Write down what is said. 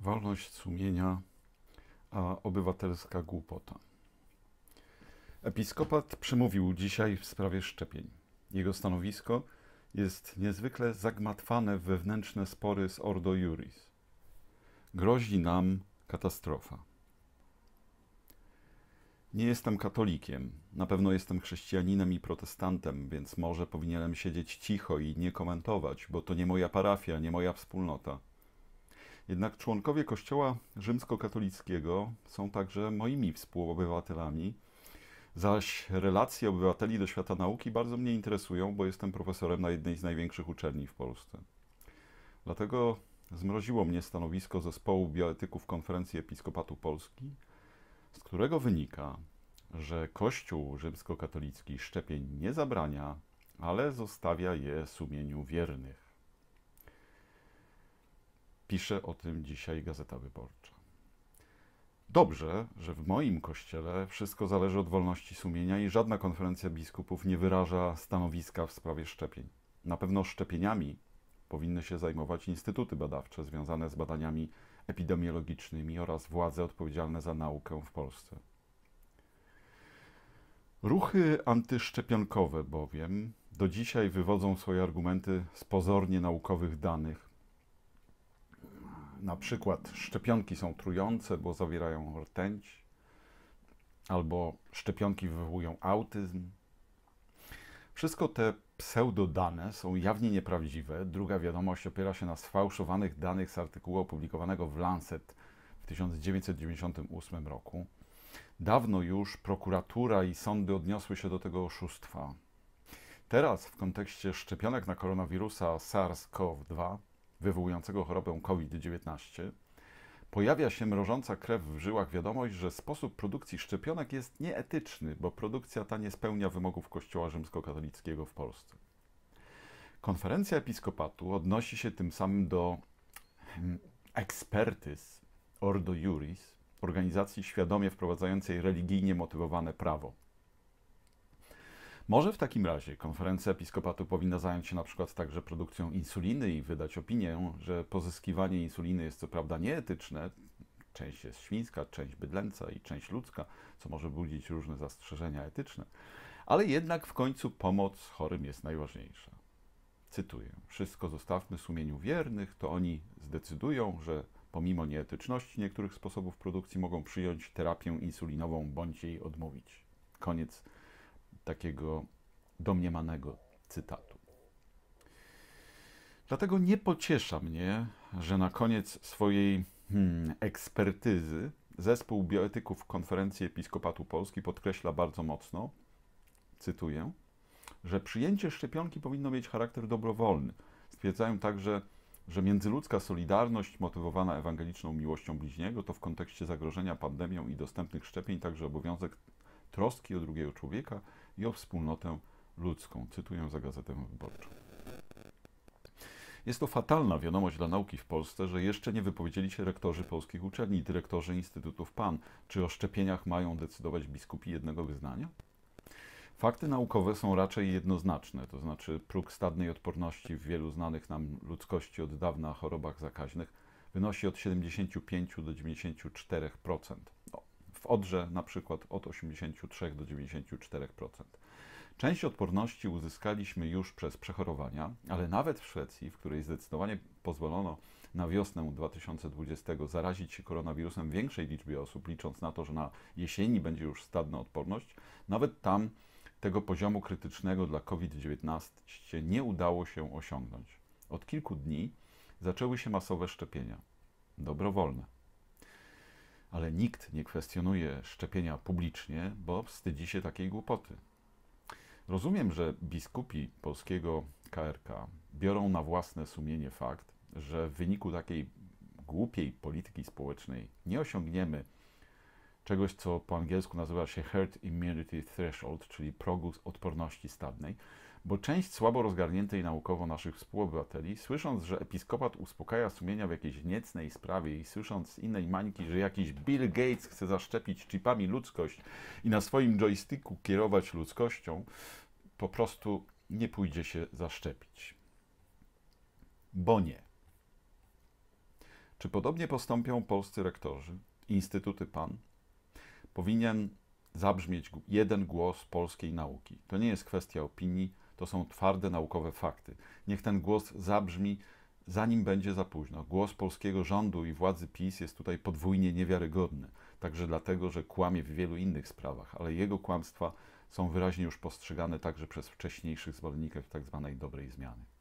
wolność sumienia, a obywatelska głupota. Episkopat przemówił dzisiaj w sprawie szczepień. Jego stanowisko jest niezwykle zagmatwane w wewnętrzne spory z Ordo Juris. Grozi nam katastrofa. Nie jestem katolikiem, na pewno jestem chrześcijaninem i protestantem, więc może powinienem siedzieć cicho i nie komentować, bo to nie moja parafia, nie moja wspólnota. Jednak członkowie Kościoła rzymskokatolickiego są także moimi współobywatelami, zaś relacje obywateli do świata nauki bardzo mnie interesują, bo jestem profesorem na jednej z największych uczelni w Polsce. Dlatego zmroziło mnie stanowisko zespołu bioetyków Konferencji Episkopatu Polski, z którego wynika, że Kościół rzymskokatolicki szczepień nie zabrania, ale zostawia je sumieniu wiernych. Pisze o tym dzisiaj Gazeta Wyborcza. Dobrze, że w moim kościele wszystko zależy od wolności sumienia i żadna konferencja biskupów nie wyraża stanowiska w sprawie szczepień. Na pewno szczepieniami powinny się zajmować instytuty badawcze związane z badaniami epidemiologicznymi oraz władze odpowiedzialne za naukę w Polsce. Ruchy antyszczepionkowe bowiem do dzisiaj wywodzą swoje argumenty z pozornie naukowych danych, na przykład szczepionki są trujące, bo zawierają rtęć, albo szczepionki wywołują autyzm. Wszystko te pseudodane są jawnie nieprawdziwe. Druga wiadomość opiera się na sfałszowanych danych z artykułu opublikowanego w Lancet w 1998 roku. Dawno już prokuratura i sądy odniosły się do tego oszustwa. Teraz, w kontekście szczepionek na koronawirusa SARS-CoV-2, wywołującego chorobę COVID-19, pojawia się mrożąca krew w żyłach wiadomość, że sposób produkcji szczepionek jest nieetyczny, bo produkcja ta nie spełnia wymogów Kościoła rzymskokatolickiego w Polsce. Konferencja Episkopatu odnosi się tym samym do hmm, ekspertyz Ordo Juris, organizacji świadomie wprowadzającej religijnie motywowane prawo – może w takim razie konferencja episkopatu powinna zająć się na przykład także produkcją insuliny i wydać opinię, że pozyskiwanie insuliny jest co prawda nieetyczne, część jest świńska, część bydlęca i część ludzka, co może budzić różne zastrzeżenia etyczne, ale jednak w końcu pomoc chorym jest najważniejsza. Cytuję: Wszystko zostawmy sumieniu wiernych, to oni zdecydują, że pomimo nieetyczności niektórych sposobów produkcji mogą przyjąć terapię insulinową bądź jej odmówić. Koniec takiego domniemanego cytatu. Dlatego nie pociesza mnie, że na koniec swojej hmm, ekspertyzy zespół bioetyków Konferencji Episkopatu Polski podkreśla bardzo mocno, cytuję, że przyjęcie szczepionki powinno mieć charakter dobrowolny. Stwierdzają także, że międzyludzka solidarność motywowana ewangeliczną miłością bliźniego to w kontekście zagrożenia pandemią i dostępnych szczepień także obowiązek troski o drugiego człowieka i o wspólnotę ludzką. Cytuję za Gazetę Wyborczą. Jest to fatalna wiadomość dla nauki w Polsce, że jeszcze nie wypowiedzieli się rektorzy polskich uczelni, dyrektorzy instytutów PAN. Czy o szczepieniach mają decydować biskupi jednego wyznania? Fakty naukowe są raczej jednoznaczne, to znaczy próg stadnej odporności w wielu znanych nam ludzkości od dawna chorobach zakaźnych wynosi od 75 do 94%. Odrze na przykład od 83 do 94%. Część odporności uzyskaliśmy już przez przechorowania, ale nawet w Szwecji, w której zdecydowanie pozwolono na wiosnę 2020 zarazić się koronawirusem większej liczbie osób, licząc na to, że na jesieni będzie już stadna odporność, nawet tam tego poziomu krytycznego dla COVID-19 nie udało się osiągnąć. Od kilku dni zaczęły się masowe szczepienia, dobrowolne ale nikt nie kwestionuje szczepienia publicznie, bo wstydzi się takiej głupoty. Rozumiem, że biskupi polskiego KRK biorą na własne sumienie fakt, że w wyniku takiej głupiej polityki społecznej nie osiągniemy czegoś, co po angielsku nazywa się herd immunity threshold, czyli progu odporności stadnej, bo część słabo rozgarniętej naukowo naszych współobywateli, słysząc, że episkopat uspokaja sumienia w jakiejś niecnej sprawie i słysząc z innej mańki, że jakiś Bill Gates chce zaszczepić chipami ludzkość i na swoim joysticku kierować ludzkością, po prostu nie pójdzie się zaszczepić. Bo nie. Czy podobnie postąpią polscy rektorzy, instytuty PAN? Powinien zabrzmieć jeden głos polskiej nauki. To nie jest kwestia opinii, to są twarde naukowe fakty. Niech ten głos zabrzmi, zanim będzie za późno. Głos polskiego rządu i władzy PiS jest tutaj podwójnie niewiarygodny. Także dlatego, że kłamie w wielu innych sprawach, ale jego kłamstwa są wyraźnie już postrzegane także przez wcześniejszych zwolenników tzw. Tak dobrej zmiany.